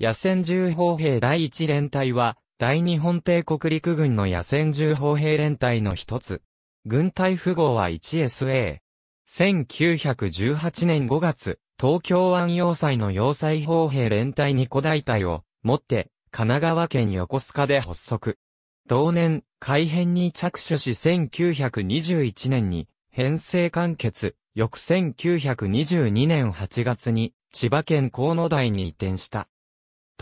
野戦銃砲兵第一連隊は、大日本帝国陸軍の野戦銃砲兵連隊の一つ。軍隊符号は 1SA。1918年5月、東京湾要塞の要塞砲兵連隊2個大隊を持って、神奈川県横須賀で発足。同年、改編に着手し1921年に、編成完結、翌1922年8月に、千葉県河野台に移転した。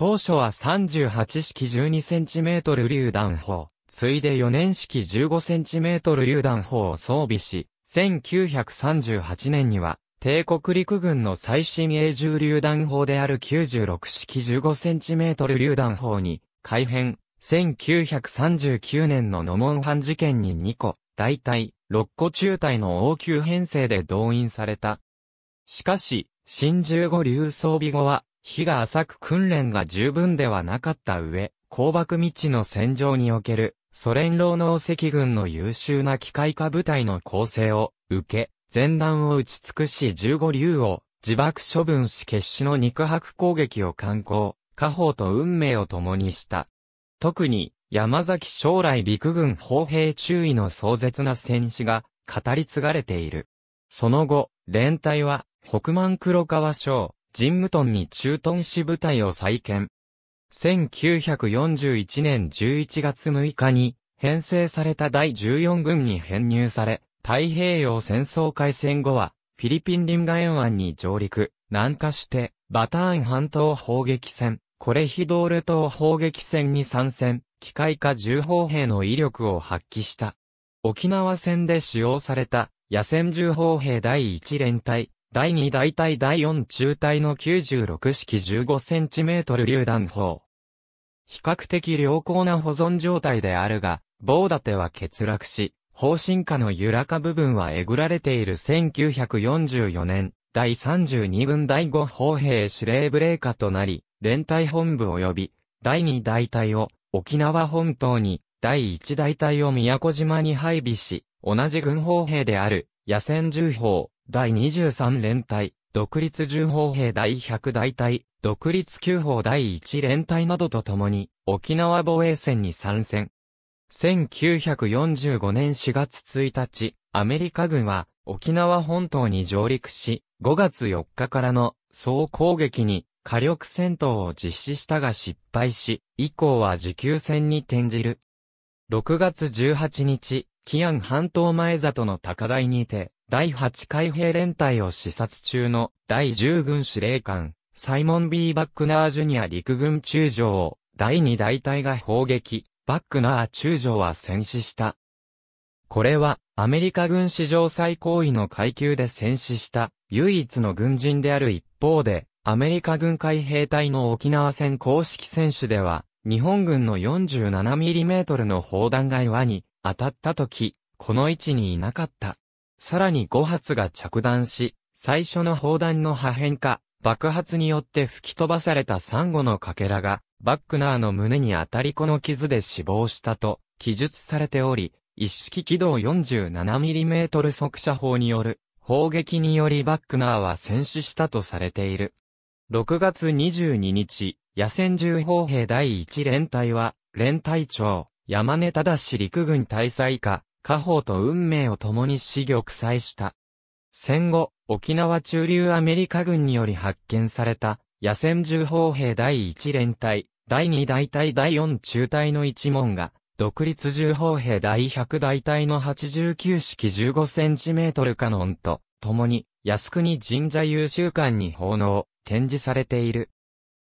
当初は38式 12cm 榴弾砲、ついで4年式 15cm 榴弾砲を装備し、1938年には、帝国陸軍の最新鋭重榴弾砲である96式 15cm 榴弾砲に、改編、1939年のノモンン事件に2個、大体、6個中隊の応急編成で動員された。しかし、新15流装備後は、日が浅く訓練が十分ではなかった上、広爆未知の戦場における、ソ連労農赤軍の優秀な機械化部隊の構成を受け、前段を打ち尽くし15竜を自爆処分し決死の肉薄攻撃を敢行、家宝と運命を共にした。特に、山崎将来陸軍砲兵注意の壮絶な戦死が語り継がれている。その後、連隊は、北満黒川省、ジンムトンに駐屯支部隊を再建。1941年11月6日に編成された第14軍に編入され、太平洋戦争開戦後は、フィリピンリンガ沿岸に上陸、南下して、バターン半島砲撃戦、コレヒドール島砲撃戦に参戦、機械化重砲兵の威力を発揮した。沖縄戦で使用された、野戦重砲兵第1連隊、第2大隊第4中隊の96式 15cm 榴弾砲。比較的良好な保存状態であるが、棒立ては欠落し、方針下の揺らか部分はえぐられている1944年、第32軍第5砲兵司令部令下となり、連隊本部及び、第2大隊を沖縄本島に、第1大隊を宮古島に配備し、同じ軍砲兵である、野戦銃砲、第23連隊、独立重砲兵第100大隊、独立急砲第1連隊などと共に、沖縄防衛戦に参戦。1945年4月1日、アメリカ軍は沖縄本島に上陸し、5月4日からの総攻撃に火力戦闘を実施したが失敗し、以降は持久戦に転じる。6月18日、キアン半島前里の高台にて、第8海兵連隊を視察中の第10軍司令官、サイモン・ B・ バックナー・ジュニア陸軍中将を第2大隊が砲撃、バックナー中将は戦死した。これはアメリカ軍史上最高位の階級で戦死した唯一の軍人である一方で、アメリカ軍海兵隊の沖縄戦公式戦士では、日本軍の 47mm の砲弾が岩に当たった時、この位置にいなかった。さらに5発が着弾し、最初の砲弾の破片か、爆発によって吹き飛ばされたサンゴのかけらが、バックナーの胸に当たりこの傷で死亡したと記述されており、一式軌道 47mm 速射砲による砲撃によりバックナーは戦死したとされている。6月22日、野戦銃砲兵第1連隊は、連隊長、山根忠陸軍大佐以下、家宝と運命を共に死玉砕した。戦後、沖縄中流アメリカ軍により発見された、野戦重砲兵第1連隊、第2大隊第4中隊の一門が、独立重砲兵第100大隊の89式1 5トルカノンと、共に、靖国神社優秀館に奉納、展示されている。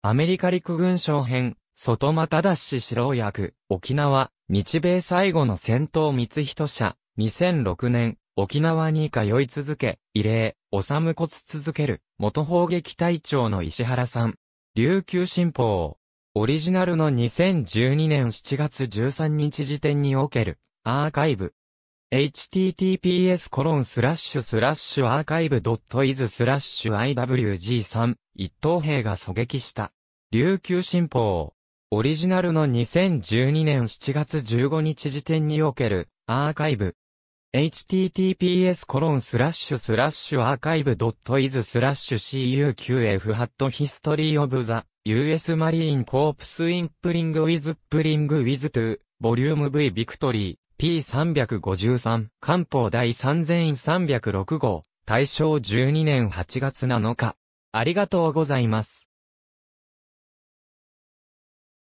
アメリカ陸軍省編、外又ダッシ四郎役、沖縄、日米最後の戦闘密人社、2006年、沖縄に通い続け、異例、おむこつ続ける、元砲撃隊長の石原さん。琉球新報。オリジナルの2012年7月13日時点における、アーカイブ。https コロンスラッシュスラッシュアーカイブドットイズスラッシュ IWG3 一等兵が狙撃した。琉球新報。オリジナルの2012年7月15日時点におけるアーカイブ。https コロンスラッシュスラッシュアーカイブドットイズスラッシュ cuqf ハットヒストリーオブザ US マリーンコープスインプリングウィズプリングウィズト2ボリューム V ビクトリー P353 漢方第3306号大正12年8月7日ありがとうございます。